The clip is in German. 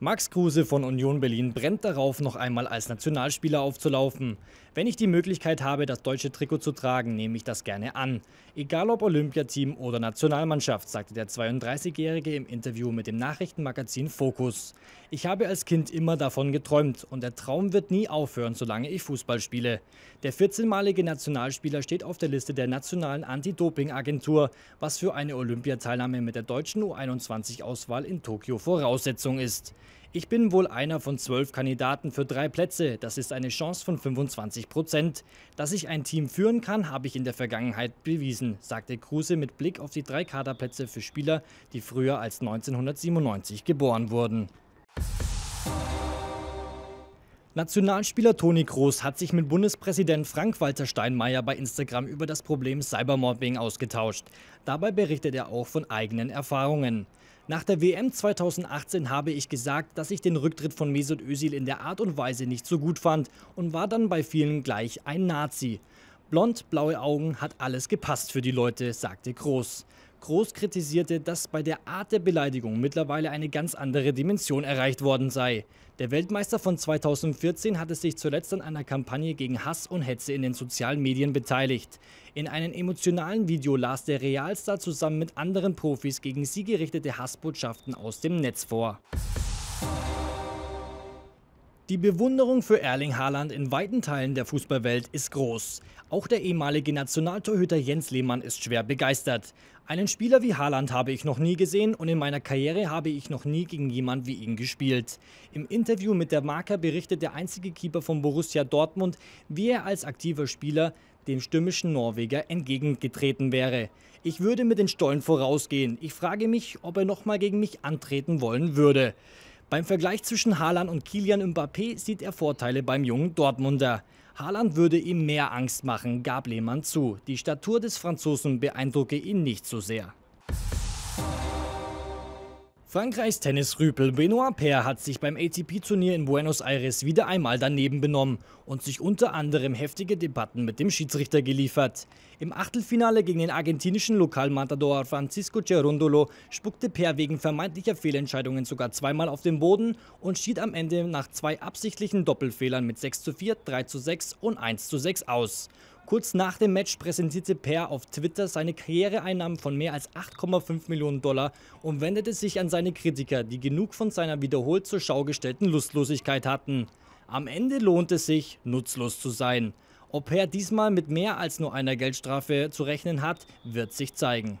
Max Kruse von Union Berlin brennt darauf, noch einmal als Nationalspieler aufzulaufen. Wenn ich die Möglichkeit habe, das deutsche Trikot zu tragen, nehme ich das gerne an. Egal ob Olympiateam oder Nationalmannschaft, sagte der 32-Jährige im Interview mit dem Nachrichtenmagazin Focus. Ich habe als Kind immer davon geträumt und der Traum wird nie aufhören, solange ich Fußball spiele. Der 14-malige Nationalspieler steht auf der Liste der Nationalen Anti-Doping-Agentur, was für eine Olympiateilnahme mit der deutschen U21-Auswahl in Tokio Voraussetzung ist. Ich bin wohl einer von zwölf Kandidaten für drei Plätze. Das ist eine Chance von 25 Prozent. Dass ich ein Team führen kann, habe ich in der Vergangenheit bewiesen, sagte Kruse mit Blick auf die drei Kaderplätze für Spieler, die früher als 1997 geboren wurden. Nationalspieler Toni Kroos hat sich mit Bundespräsident Frank-Walter Steinmeier bei Instagram über das Problem Cybermobbing ausgetauscht. Dabei berichtet er auch von eigenen Erfahrungen. Nach der WM 2018 habe ich gesagt, dass ich den Rücktritt von Mesut Özil in der Art und Weise nicht so gut fand und war dann bei vielen gleich ein Nazi. Blond, blaue Augen, hat alles gepasst für die Leute, sagte Groß groß kritisierte, dass bei der Art der Beleidigung mittlerweile eine ganz andere Dimension erreicht worden sei. Der Weltmeister von 2014 hatte sich zuletzt an einer Kampagne gegen Hass und Hetze in den sozialen Medien beteiligt. In einem emotionalen Video las der Realstar zusammen mit anderen Profis gegen sie gerichtete Hassbotschaften aus dem Netz vor. Die Bewunderung für Erling Haaland in weiten Teilen der Fußballwelt ist groß. Auch der ehemalige Nationaltorhüter Jens Lehmann ist schwer begeistert. Einen Spieler wie Haaland habe ich noch nie gesehen und in meiner Karriere habe ich noch nie gegen jemanden wie ihn gespielt. Im Interview mit der Marker berichtet der einzige Keeper von Borussia Dortmund, wie er als aktiver Spieler dem stürmischen Norweger entgegengetreten wäre. Ich würde mit den Stollen vorausgehen. Ich frage mich, ob er nochmal gegen mich antreten wollen würde. Beim Vergleich zwischen Haaland und Kilian Mbappé sieht er Vorteile beim jungen Dortmunder. Haaland würde ihm mehr Angst machen, gab Lehmann zu. Die Statur des Franzosen beeindrucke ihn nicht so sehr. Frankreichs Tennisrüpel Benoit Paire hat sich beim ATP-Turnier in Buenos Aires wieder einmal daneben benommen und sich unter anderem heftige Debatten mit dem Schiedsrichter geliefert. Im Achtelfinale gegen den argentinischen Lokalmatador Francisco Gerundolo spuckte Paire wegen vermeintlicher Fehlentscheidungen sogar zweimal auf den Boden und schied am Ende nach zwei absichtlichen Doppelfehlern mit 6 zu 4, 3 zu 6 und 1 zu 6 aus. Kurz nach dem Match präsentierte Per auf Twitter seine Karriereeinnahmen von mehr als 8,5 Millionen Dollar und wendete sich an seine Kritiker, die genug von seiner wiederholt zur Schau gestellten Lustlosigkeit hatten. Am Ende lohnt es sich, nutzlos zu sein. Ob Per diesmal mit mehr als nur einer Geldstrafe zu rechnen hat, wird sich zeigen.